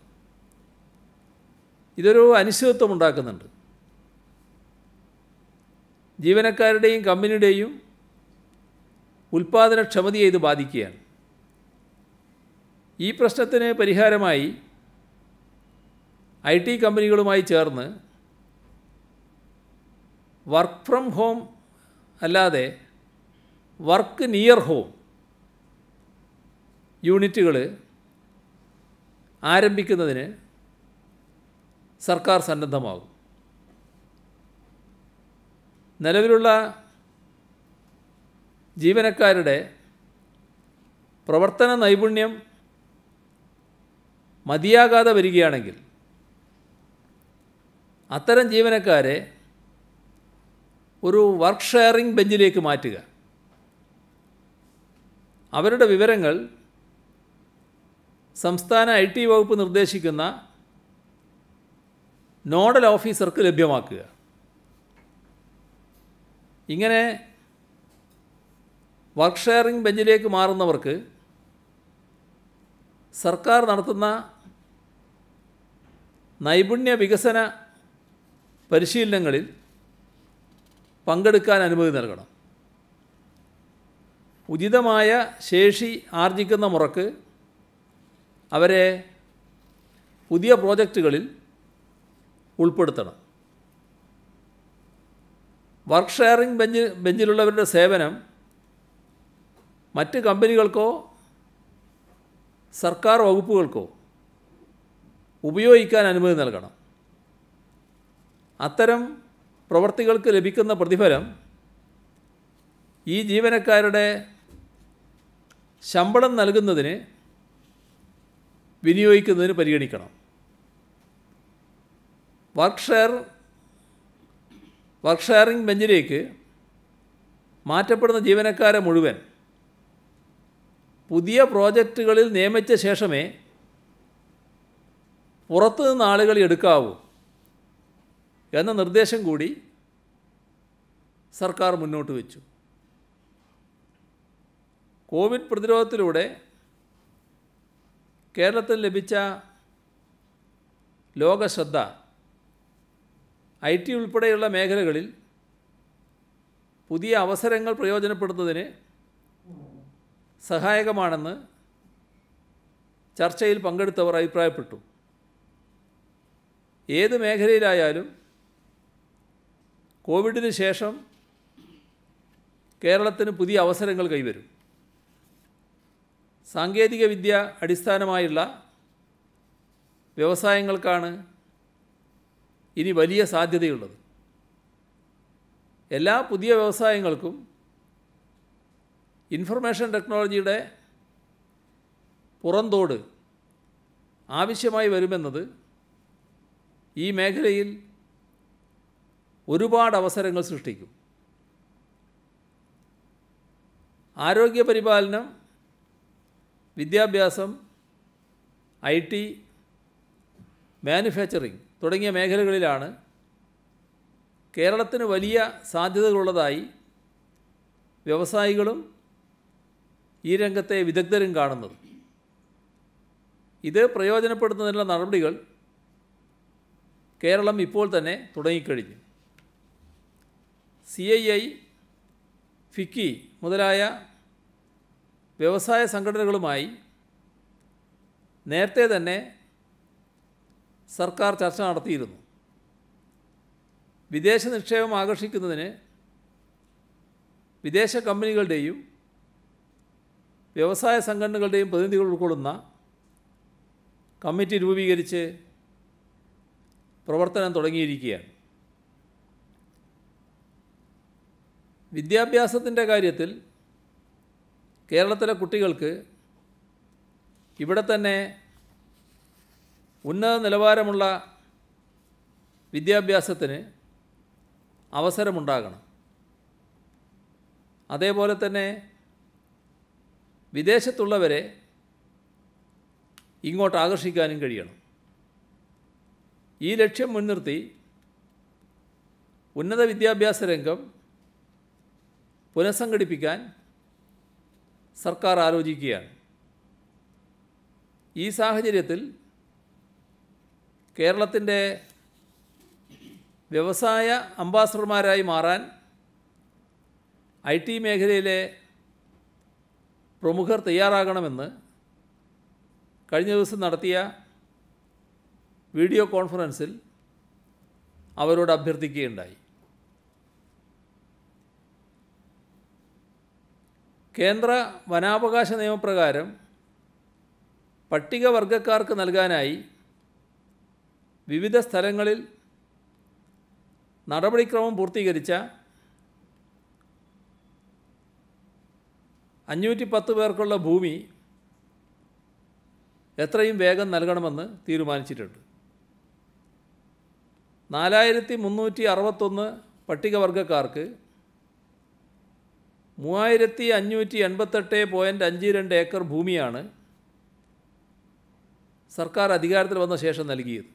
Speaker 1: ഇതൊരു അനിശ്ചിതത്വം ഉണ്ടാക്കുന്നുണ്ട് ജീവനക്കാരുടെയും കമ്പനിയുടെയും ഉൽപ്പാദനക്ഷമതയെ ഇത് ബാധിക്കുകയാണ് ഈ പ്രശ്നത്തിന് പരിഹാരമായി ഐ ടി കമ്പനികളുമായി ചേർന്ന് വർക്ക് ഫ്രം ഹോം അല്ലാതെ വർക്ക് നിയർ ഹോം യൂണിറ്റുകൾ ആരംഭിക്കുന്നതിന് സർക്കാർ സന്നദ്ധമാകും നിലവിലുള്ള ജീവനക്കാരുടെ പ്രവർത്തന നൈപുണ്യം മതിയാകാതെ വരികയാണെങ്കിൽ അത്തരം ജീവനക്കാരെ ഒരു വർക്ക് ഷെയറിംഗ് ബെഞ്ചിലേക്ക് മാറ്റുക അവരുടെ വിവരങ്ങൾ സംസ്ഥാന ഐ ടി വകുപ്പ് നിർദ്ദേശിക്കുന്ന നോഡൽ ഓഫീസർക്ക് ലഭ്യമാക്കുക ഇങ്ങനെ വർക്ക് ഷെയറിംഗ് ബെഞ്ചിലേക്ക് മാറുന്നവർക്ക് സർക്കാർ നടത്തുന്ന നൈപുണ്യ വികസന പരിശീലനങ്ങളിൽ പങ്കെടുക്കാൻ അനുമതി നൽകണം ഉചിതമായ ശേഷി ആർജിക്കുന്ന മുറക്ക് അവരെ പുതിയ പ്രോജക്റ്റുകളിൽ ഉൾപ്പെടുത്തണം വർക്ക് ഷെയറിംഗ് ബെഞ്ച് ബെഞ്ചിലുള്ളവരുടെ സേവനം മറ്റ് കമ്പനികൾക്കോ സർക്കാർ വകുപ്പുകൾക്കോ ഉപയോഗിക്കാൻ അനുമതി നൽകണം അത്തരം പ്രവർത്തികൾക്ക് ലഭിക്കുന്ന പ്രതിഫലം ഈ ജീവനക്കാരുടെ ശമ്പളം നൽകുന്നതിന് വിനിയോഗിക്കുന്നതിന് പരിഗണിക്കണം വർക്ക് ഷെയർ വർക്ക് ഷെയറിംഗ് ബെഞ്ചിലേക്ക് മാറ്റപ്പെടുന്ന ജീവനക്കാരെ മുഴുവൻ പുതിയ പ്രോജക്റ്റുകളിൽ നിയമിച്ച ശേഷമേ പുറത്തു നിന്ന് ആളുകൾ എടുക്കാവൂ എന്ന നിർദ്ദേശം കൂടി സർക്കാർ മുന്നോട്ട് വെച്ചു കോവിഡ് പ്രതിരോധത്തിലൂടെ കേരളത്തിൽ ലഭിച്ച ലോകശ്രദ്ധ ഐ ടി ഉൾപ്പെടെയുള്ള മേഖലകളിൽ പുതിയ അവസരങ്ങൾ പ്രയോജനപ്പെടുത്തുന്നതിന് സഹായകമാണെന്ന് ചർച്ചയിൽ പങ്കെടുത്തവർ അഭിപ്രായപ്പെട്ടു ഏത് മേഖലയിലായാലും കോവിഡിന് ശേഷം കേരളത്തിന് പുതിയ അവസരങ്ങൾ കൈവരും സാങ്കേതികവിദ്യ അടിസ്ഥാനമായുള്ള വ്യവസായങ്ങൾക്കാണ് ഇനി വലിയ സാധ്യതയുള്ളത് എല്ലാ പുതിയ വ്യവസായങ്ങൾക്കും ഇൻഫർമേഷൻ ടെക്നോളജിയുടെ പുറന്തോട് ആവശ്യമായി വരുമെന്നത് ഈ മേഖലയിൽ ഒരുപാട് അവസരങ്ങൾ സൃഷ്ടിക്കും ആരോഗ്യ പരിപാലനം വിദ്യാഭ്യാസം ഐ ടി മാനുഫാക്ചറിങ് തുടങ്ങിയ മേഖലകളിലാണ് കേരളത്തിന് വലിയ സാധ്യതകളുള്ളതായി വ്യവസായികളും ഈ രംഗത്തെ വിദഗ്ധരും കാണുന്നത് ഇത് പ്രയോജനപ്പെടുത്തുന്നതിനുള്ള നടപടികൾ കേരളം ഇപ്പോൾ തന്നെ തുടങ്ങിക്കഴിഞ്ഞു സി ഐ ഐ ഫിക്കി മുതലായ വ്യവസായ സംഘടനകളുമായി നേരത്തെ തന്നെ സർക്കാർ ചർച്ച നടത്തിയിരുന്നു വിദേശ നിക്ഷേപം ആകർഷിക്കുന്നതിന് വിദേശ കമ്പനികളുടെയും വ്യവസായ സംഘടനകളുടെയും പ്രതിനിധികൾ ഉൾക്കൊള്ളുന്ന കമ്മിറ്റി രൂപീകരിച്ച് പ്രവർത്തനം തുടങ്ങിയിരിക്കുകയാണ് വിദ്യാഭ്യാസത്തിൻ്റെ കാര്യത്തിൽ കേരളത്തിലെ കുട്ടികൾക്ക് ഇവിടെ തന്നെ ഉന്നത നിലവാരമുള്ള വിദ്യാഭ്യാസത്തിന് അവസരമുണ്ടാകണം അതേപോലെ തന്നെ വിദേശത്തുള്ളവരെ ഇങ്ങോട്ട് ആകർഷിക്കാനും കഴിയണം ഈ ലക്ഷ്യം മുൻനിർത്തി ഉന്നത വിദ്യാഭ്യാസ രംഗം പുനഃസംഘടിപ്പിക്കാൻ സർക്കാർ ആലോചിക്കുകയാണ് ഈ സാഹചര്യത്തിൽ കേരളത്തിൻ്റെ വ്യവസായ അംബാസഡർമാരായി മാറാൻ ഐ ടി മേഖലയിലെ പ്രമുഖർ തയ്യാറാകണമെന്ന് കഴിഞ്ഞ ദിവസം നടത്തിയ വീഡിയോ കോൺഫറൻസിൽ അവരോട് അഭ്യർത്ഥിക്കുകയുണ്ടായി കേന്ദ്ര വനാവകാശ നിയമപ്രകാരം പട്ടികവർഗക്കാർക്ക് നൽകാനായി വിവിധ സ്ഥലങ്ങളിൽ നടപടിക്രമം പൂർത്തീകരിച്ച അഞ്ഞൂറ്റി പത്ത് പേർക്കുള്ള ഭൂമി എത്രയും വേഗം നൽകണമെന്ന് തീരുമാനിച്ചിട്ടുണ്ട് നാലായിരത്തി മുന്നൂറ്റി അറുപത്തൊന്ന് പട്ടികവർഗക്കാർക്ക് മൂവായിരത്തി അഞ്ഞൂറ്റി എൺപത്തെട്ട് പോയിൻറ്റ് അഞ്ച് രണ്ട് ഏക്കർ ഭൂമിയാണ് സർക്കാർ അധികാരത്തിൽ വന്ന ശേഷം നൽകിയത്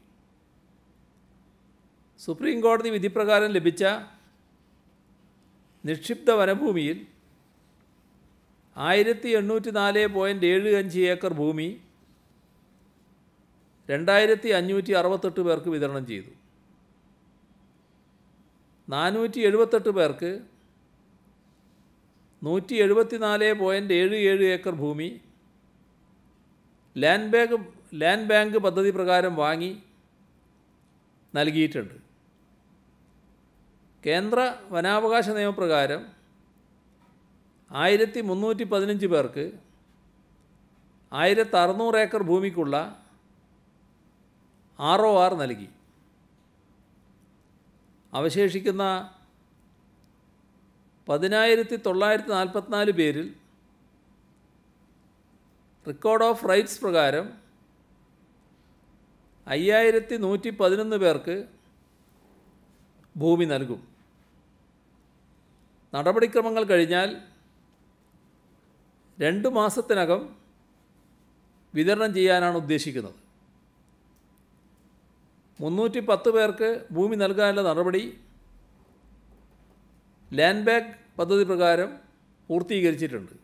Speaker 1: സുപ്രീം കോടതി വിധിപ്രകാരം ലഭിച്ച നിക്ഷിപ്ത വനഭൂമിയിൽ ആയിരത്തി എണ്ണൂറ്റി നാല് പോയിൻറ്റ് ഏഴ് അഞ്ച് ഏക്കർ ഭൂമി രണ്ടായിരത്തി അഞ്ഞൂറ്റി അറുപത്തെട്ട് പേർക്ക് വിതരണം ചെയ്തു നാനൂറ്റി എഴുപത്തെട്ട് പേർക്ക് നൂറ്റി എഴുപത്തി നാല് പോയിൻ്റ് ഏഴ് ഏഴ് ഏക്കർ ഭൂമി ലാൻഡ് ബാങ്ക് ലാൻഡ് ബാങ്ക് പദ്ധതി പ്രകാരം വാങ്ങി നൽകിയിട്ടുണ്ട് കേന്ദ്ര വനാവകാശ നിയമപ്രകാരം ആയിരത്തി മുന്നൂറ്റി പതിനഞ്ച് പേർക്ക് ആയിരത്തി അറുന്നൂറ് ഏക്കർ ഭൂമിക്കുള്ള ആർ ഒ ആർ നൽകി അവശേഷിക്കുന്ന പതിനായിരത്തി തൊള്ളായിരത്തി നാൽപ്പത്തിനാല് പേരിൽ റെക്കോർഡ് ഓഫ് റൈറ്റ്സ് പ്രകാരം അയ്യായിരത്തി നൂറ്റി പതിനൊന്ന് പേർക്ക് ഭൂമി നൽകും നടപടിക്രമങ്ങൾ കഴിഞ്ഞാൽ രണ്ട് മാസത്തിനകം വിതരണം ചെയ്യാനാണ് ഉദ്ദേശിക്കുന്നത് മുന്നൂറ്റി പത്ത് പേർക്ക് ഭൂമി നൽകാനുള്ള നടപടി ലാൻഡ് ബാഗ് പദ്ധതി പ്രകാരം പൂർത്തീകരിച്ചിട്ടുണ്ട്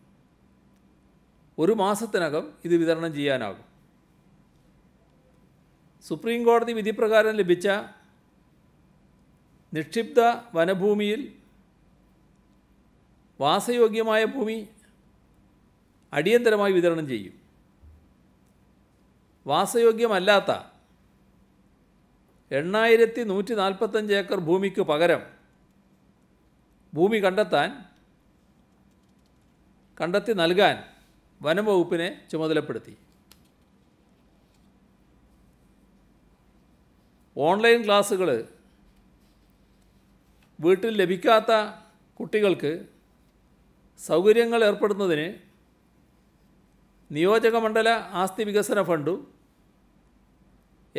Speaker 1: ഒരു മാസത്തിനകം ഇത് വിതരണം ചെയ്യാനാകും സുപ്രീം കോടതി വിധിപ്രകാരം ലഭിച്ച നിക്ഷിപ്ത വനഭൂമിയിൽ വാസയോഗ്യമായ ഭൂമി അടിയന്തരമായി വിതരണം ചെയ്യും വാസയോഗ്യമല്ലാത്ത എണ്ണായിരത്തി നൂറ്റി നാൽപ്പത്തഞ്ച് ഏക്കർ ഭൂമിക്ക് പകരം ഭൂമി കണ്ടെത്താൻ കണ്ടെത്തി നൽകാൻ വനംവകുപ്പിനെ ചുമതലപ്പെടുത്തി ഓൺലൈൻ ക്ലാസ്സുകൾ വീട്ടിൽ ലഭിക്കാത്ത കുട്ടികൾക്ക് സൗകര്യങ്ങൾ ഏർപ്പെടുന്നതിന് നിയോജകമണ്ഡല ആസ്തി വികസന ഫണ്ടും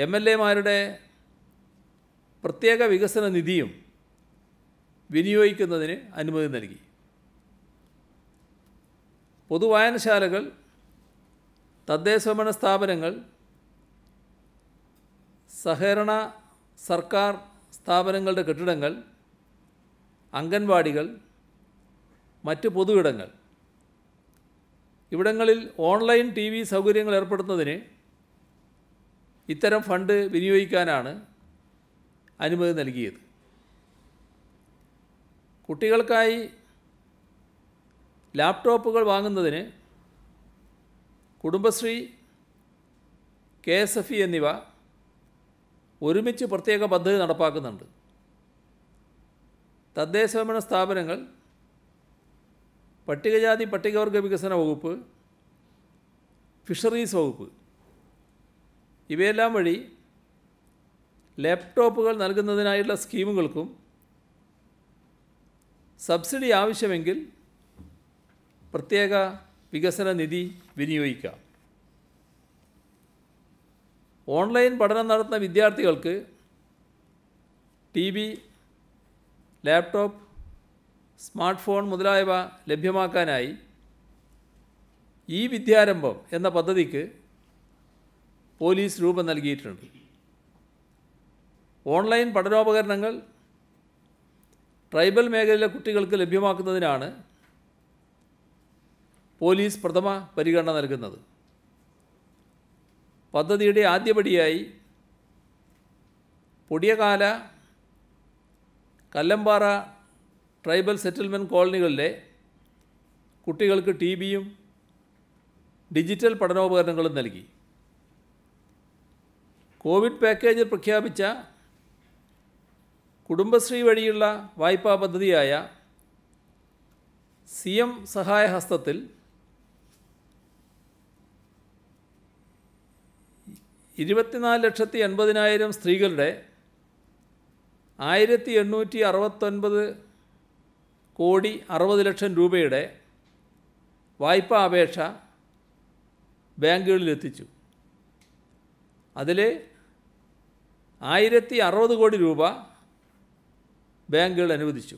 Speaker 1: എം എൽ എമാരുടെ പ്രത്യേക വികസന നിധിയും വിനിയോഗിക്കുന്നതിന് അനുമതി നൽകി പൊതുവായനശാലകൾ തദ്ദേശഭരണ സ്ഥാപനങ്ങൾ സഹകരണ സർക്കാർ സ്ഥാപനങ്ങളുടെ കെട്ടിടങ്ങൾ അംഗൻവാടികൾ മറ്റ് പൊതുവിടങ്ങൾ ഇവിടങ്ങളിൽ ഓൺലൈൻ ടി വി സൗകര്യങ്ങൾ ഏർപ്പെടുത്തുന്നതിന് ഇത്തരം ഫണ്ട് വിനിയോഗിക്കാനാണ് അനുമതി നൽകിയത് കുട്ടികൾക്കായി ലാപ്ടോപ്പുകൾ വാങ്ങുന്നതിന് Kudumbashree K S F E എന്നിവ ഒരുമിച്ച് പ്രത്യേക പദ്ധതി നടപ്പാക്കുന്നുണ്ട് സ്വയംഭരണ സ്ഥാപനങ്ങൾ പട്ടികജാതി പട്ടികവർഗ വികസന വകുപ്പ് ഫിഷറീസ് വകുപ്പ് ഇവയെല്ലാം വഴി ലാപ്ടോപ്പുകൾ നൽകുന്നതിനായുള്ള സ്കീമുകൾക്കും സബ്സിഡി ആവശ്യമെങ്കിൽ പ്രത്യേക വികസന നിധി വിനിയോഗിക്കാം ഓൺലൈൻ പഠനം നടത്തുന്ന വിദ്യാർത്ഥികൾക്ക് T V laptop smartphone മുതലായവ ലഭ്യമാക്കാനായി ഈ വിദ്യാരംഭം എന്ന പദ്ധതിക്ക് പോലീസ് രൂപം നൽകിയിട്ടുണ്ട് ഓൺലൈൻ പഠനോപകരണങ്ങൾ ട്രൈബൽ മേഖലയിലെ കുട്ടികൾക്ക് ലഭ്യമാക്കുന്നതിനാണ് പോലീസ് പ്രഥമ പരിഗണന നൽകുന്നത് പദ്ധതിയുടെ ആദ്യപടിയായി പൊടിയകാല കല്ലമ്പാറ ട്രൈബൽ സെറ്റിൽമെൻറ്റ് കോളനികളിലെ കുട്ടികൾക്ക് ടി ബിയും ഡിജിറ്റൽ പഠനോപകരണങ്ങളും നൽകി കോവിഡ് പാക്കേജിൽ പ്രഖ്യാപിച്ച കുടുംബശ്രീ വഴിയുള്ള വായ്പാ പദ്ധതിയായ സി എം സഹായ ഹസ്തത്തിൽ ഇരുപത്തിനാല് ലക്ഷത്തി എൺപതിനായിരം സ്ത്രീകളുടെ ആയിരത്തി എണ്ണൂറ്റി അറുപത്തൊൻപത് കോടി അറുപത് ലക്ഷം രൂപയുടെ വായ്പാ അപേക്ഷ ബാങ്കുകളിലെത്തിച്ചു അതിൽ ആയിരത്തി അറുപത് കോടി രൂപ ബാങ്കുകൾ അനുവദിച്ചു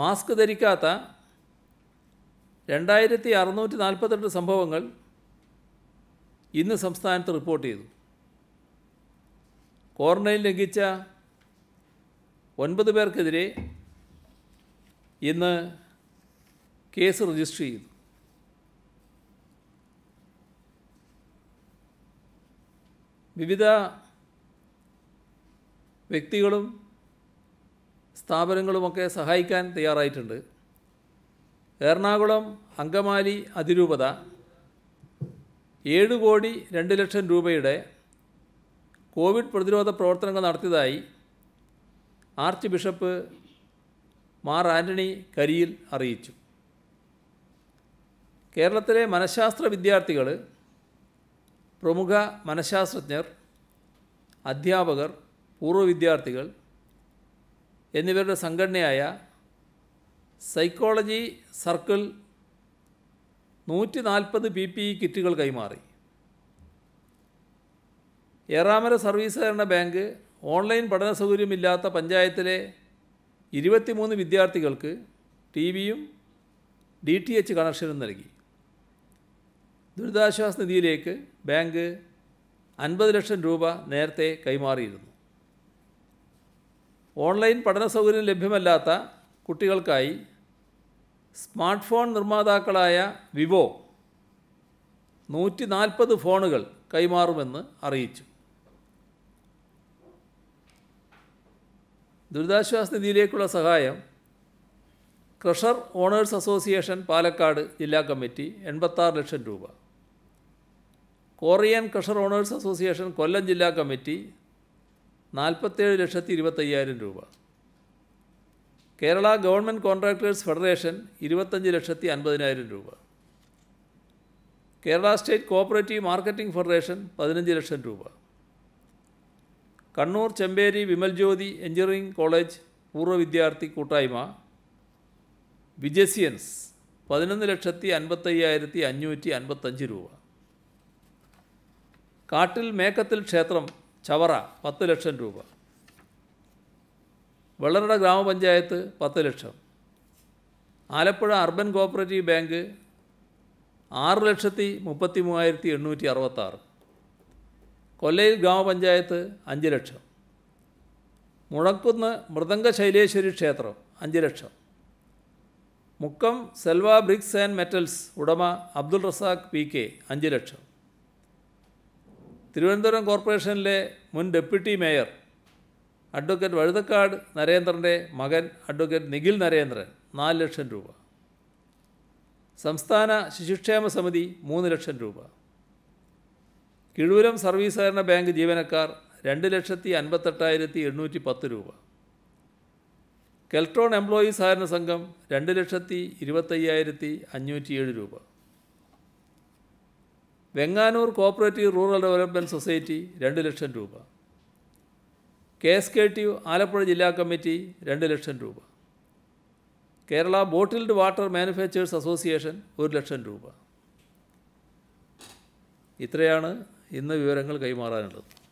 Speaker 1: മാസ്ക് ധരിക്കാത്ത രണ്ടായിരത്തി അറുന്നൂറ്റി നാൽപ്പത്തെട്ട് സംഭവങ്ങൾ ഇന്ന് സംസ്ഥാനത്ത് റിപ്പോർട്ട് ചെയ്തു ക്വാറന്റൈൻ ലംഘിച്ച ഒൻപത് പേർക്കെതിരെ ഇന്ന് കേസ് രജിസ്റ്റർ ചെയ്തു വിവിധ വ്യക്തികളും സ്ഥാപനങ്ങളുമൊക്കെ സഹായിക്കാൻ തയ്യാറായിട്ടുണ്ട് എറണാകുളം അങ്കമാലി അതിരൂപത ഏഴ് കോടി രണ്ട് ലക്ഷം രൂപയുടെ കോവിഡ് പ്രതിരോധ പ്രവർത്തനങ്ങൾ നടത്തിയതായി ആർച്ച് ബിഷപ്പ് മാർ ആൻ്റണി കരിയിൽ അറിയിച്ചു കേരളത്തിലെ മനഃശാസ്ത്ര വിദ്യാർത്ഥികൾ പ്രമുഖ മനഃശാസ്ത്രജ്ഞർ അധ്യാപകർ പൂർവ്വ വിദ്യാർത്ഥികൾ എന്നിവരുടെ സംഘടനയായ സൈക്കോളജി സർക്കിൾ നൂറ്റി നാൽപ്പത് പി പി ഇ കിറ്റുകൾ കൈമാറി ഏറാമര സർവീസ് സഹകരണ ബാങ്ക് ഓൺലൈൻ പഠന സൗകര്യമില്ലാത്ത പഞ്ചായത്തിലെ ഇരുപത്തിമൂന്ന് വിദ്യാർത്ഥികൾക്ക് ടി വിയും ഡി ടി എച്ച് കണക്ഷനും നൽകി ദുരിതാശ്വാസ നിധിയിലേക്ക് ബാങ്ക് അൻപത് ലക്ഷം രൂപ നേരത്തെ കൈമാറിയിരുന്നു ഓൺലൈൻ പഠന സൗകര്യം ലഭ്യമല്ലാത്ത കുട്ടികൾക്കായി സ്മാർട്ട് ഫോൺ നിർമ്മാതാക്കളായ വിവോ നൂറ്റി നാൽപ്പത് ഫോണുകൾ കൈമാറുമെന്ന് അറിയിച്ചു ദുരിതാശ്വാസ നിധിയിലേക്കുള്ള സഹായം ക്രഷർ ഓണേഴ്സ് അസോസിയേഷൻ പാലക്കാട് ജില്ലാ കമ്മിറ്റി എൺപത്താറ് ലക്ഷം രൂപ Korean crusher owners association Kollam ജില്ലാ കമ്മിറ്റി നാൽപ്പത്തേഴ് ലക്ഷത്തി ഇരുപത്തയ്യായിരം രൂപ കേരള ഗവൺമെൻറ് കോൺട്രാക്ടേഴ്സ് ഫെഡറേഷൻ ഇരുപത്തഞ്ച് ലക്ഷത്തി അൻപതിനായിരം രൂപ Kerala state cooperative marketing federation പതിനഞ്ച് ലക്ഷം രൂപ കണ്ണൂർ ചെമ്പേരി വിമൽ ജ്യോതി എഞ്ചിനീയറിംഗ് കോളേജ് പൂർവ്വ വിദ്യാർത്ഥി കൂട്ടായ്മ വിജസിയൻസ് പതിനൊന്ന് ലക്ഷത്തി അൻപത്തയ്യായിരത്തി അഞ്ഞൂറ്റി അൻപത്തഞ്ച് രൂപ കാട്ടിൽ മേക്കത്തിൽ ക്ഷേത്രം ചവറ പത്ത് ലക്ഷം രൂപ വെള്ളറട ഗ്രാമപഞ്ചായത്ത് പത്ത് ലക്ഷം ആലപ്പുഴ അർബൻ കോപ്പറേറ്റീവ് ബാങ്ക് ആറ് ലക്ഷത്തി മുപ്പത്തി മൂവായിരത്തി എണ്ണൂറ്റി അറുപത്താറ് കൊല്ലയിൽ ഗ്രാമപഞ്ചായത്ത് അഞ്ച് ലക്ഷം മുഴക്കുന്ന് മൃദംഗ ശൈലേശ്വരി ക്ഷേത്രം അഞ്ച് ലക്ഷം Mukkam Selva bricks and metals ഉടമ അബ്ദുൾ റസാഖ് പി കെ അഞ്ച് ലക്ഷം തിരുവനന്തപുരം കോർപ്പറേഷനിലെ മുൻ ഡെപ്യൂട്ടി മേയർ അഡ്വക്കേറ്റ് വഴുതക്കാട് നരേന്ദ്രൻ്റെ മകൻ അഡ്വക്കേറ്റ് നിഖിൽ നരേന്ദ്രൻ നാല് ലക്ഷം രൂപ സംസ്ഥാന ശിശുക്ഷേമ സമിതി മൂന്ന് ലക്ഷം രൂപ കിഴൂരം സർവീസ് സഹകരണ ബാങ്ക് ജീവനക്കാർ രണ്ട് ലക്ഷത്തി അൻപത്തെട്ടായിരത്തി എണ്ണൂറ്റി പത്ത് രൂപ കെൽട്രോൺ എംപ്ലോയീസ് സഹകരണ സംഘം രണ്ട് ലക്ഷത്തി ഇരുപത്തയ്യായിരത്തി അഞ്ഞൂറ്റിയേഴ് രൂപ Venganoor cooperative rural development society രണ്ട് ലക്ഷം രൂപ K S K T Alappuzha ജില്ലാ കമ്മിറ്റി രണ്ട് ലക്ഷം രൂപ Kerala bottled water manufacturers association ഒരു ലക്ഷം രൂപ ഇത്രയാണ് ഇന്ന് വിവരങ്ങൾ കൈമാറാനുള്ളത്